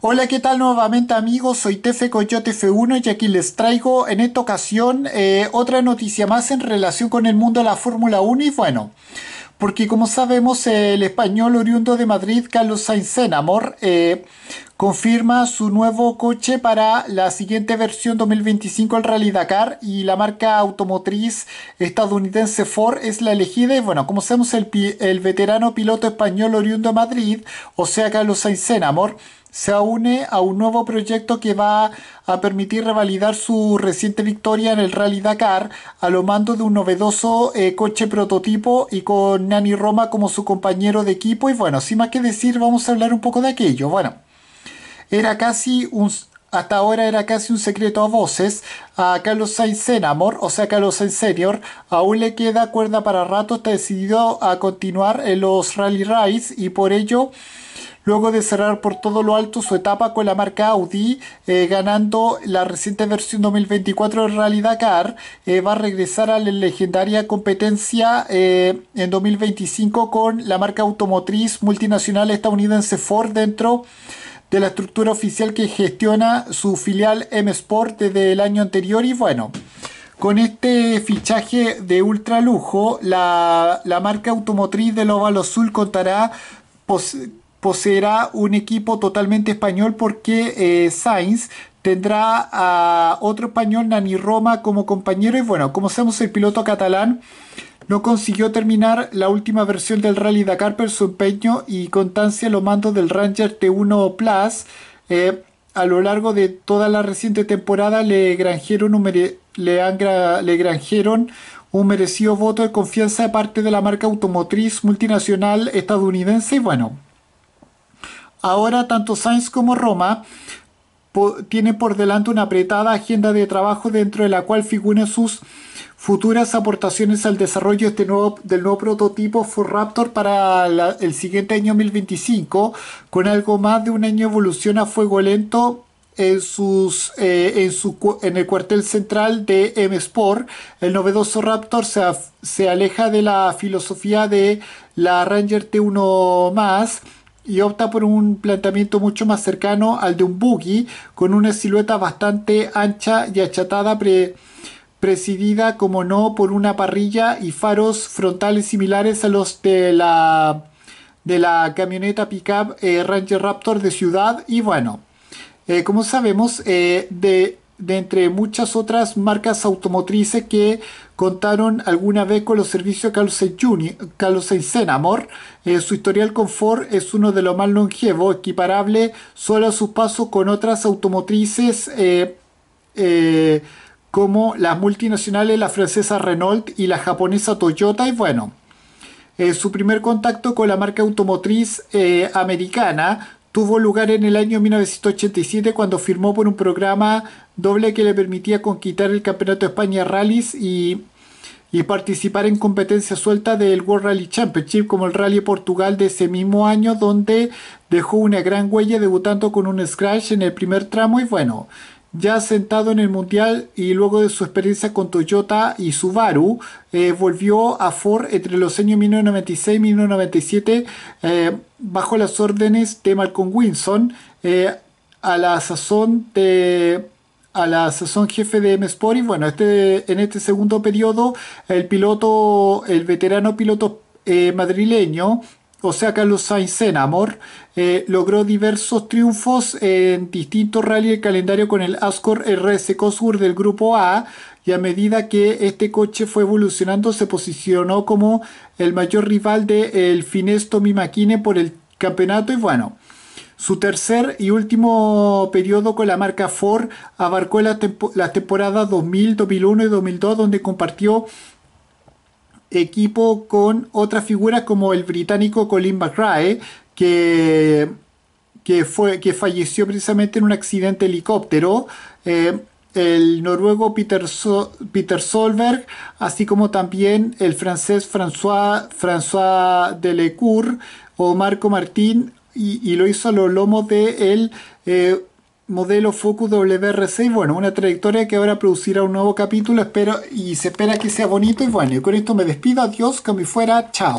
Hola, ¿qué tal nuevamente amigos? Soy Tefe Coyote F1 y aquí les traigo en esta ocasión eh, otra noticia más en relación con el mundo de la Fórmula 1 y bueno, porque como sabemos el español oriundo de Madrid, Carlos Sainz amor, eh, confirma su nuevo coche para la siguiente versión 2025, del Rally Dakar, y la marca automotriz estadounidense Ford es la elegida. Y bueno, como sabemos, el, veterano piloto español oriundo de Madrid, o sea, Carlos Sainz amor se une a un nuevo proyecto que va a permitir revalidar su reciente victoria en el Rally Dakar a lo mando de un novedoso eh, coche prototipo y con Nani Roma como su compañero de equipo. Y bueno, sin más que decir, vamos a hablar un poco de aquello. Bueno era casi un, hasta ahora era casi un secreto a voces, a Carlos Sainz Senamor, o sea Carlos Sainz Senior, aún le queda cuerda para rato, está decidido a continuar en los Rally Rides y por ello, luego de cerrar por todo lo alto su etapa con la marca Audi, eh, ganando la reciente versión 2024 de Rally Dakar, eh, va a regresar a la legendaria competencia eh, en 2025 con la marca automotriz multinacional estadounidense Ford dentro de la estructura oficial que gestiona su filial M Sport desde el año anterior y bueno, con este fichaje de ultra lujo, la, marca automotriz de Óvalo Azul contará, poseerá un equipo totalmente español porque eh, Sainz tendrá a otro español, Nani Roma, como compañero. Y bueno, como sabemos, el piloto catalán no consiguió terminar la última versión del Rally Dakar por su empeño y constancia lo mandó del Ranger T1 Plus. Eh, a lo largo de toda la reciente temporada le granjeron un, le le un merecido voto de confianza de parte de la marca automotriz multinacional estadounidense. Y bueno, ahora tanto Sainz como Roma tiene por delante una apretada agenda de trabajo dentro de la cual figuran sus futuras aportaciones al desarrollo este nuevo, del nuevo prototipo Ford Raptor para el siguiente año 2025, con algo más de un año evolución a fuego lento en, sus, eh, en, su, en el cuartel central de M Sport, el novedoso Raptor se, se aleja de la filosofía de la Ranger T1 más y opta por un planteamiento mucho más cercano al de un buggy, con una silueta bastante ancha y achatada, presidida, como no, por una parrilla y faros frontales similares a los de la, de la camioneta pickup eh, Ranger Raptor de ciudad. Y bueno, eh, como sabemos, eh, de de entre muchas otras marcas automotrices que contaron alguna vez con los servicios de Carlos Sainz, Amor. Eh, su historial con Ford es uno de los más longevos, equiparable solo a sus pasos con otras automotrices eh, eh, como las multinacionales, la francesa Renault y la japonesa Toyota. Y bueno, su primer contacto con la marca automotriz americana tuvo lugar en el año 1987 cuando firmó por un programa doble que le permitía conquistar el Campeonato de España Rallys y, y participar en competencias sueltas del World Rally Championship como el Rally Portugal de ese mismo año donde dejó una gran huella debutando con un scratch en el primer tramo y bueno, ya sentado en el Mundial y luego de su experiencia con Toyota y Subaru, eh, volvió a Ford entre los años 1996 y 1997 eh, bajo las órdenes de Malcolm Winson, eh, a la sazón de a la sazón jefe de M Sport y bueno, este, en este segundo periodo el piloto, el veterano piloto madrileño o sea, Carlos Sainz en amor, eh, logró diversos triunfos en distintos rallyes de calendario con el Ascor RS Cosworth del grupo A y a medida que este coche fue evolucionando se posicionó como el mayor rival de el Finesto Tommy por el campeonato y bueno, su tercer y último periodo con la marca Ford abarcó las temporadas 2000, 2001 y 2002 donde compartió equipo con otras figuras como el británico Colin McRae, que, que, fue, que falleció precisamente en un accidente helicóptero. Eh, el noruego Peter, Peter, Solberg, así como también el francés François, François Delecour o Marco Martín, y, lo hizo a los lomos de él. Eh, modelo Focus WRC 6 bueno, una trayectoria que ahora producirá un nuevo capítulo espero, y se espera que sea bonito y bueno, y con esto me despido, adiós, que me fuera, chao.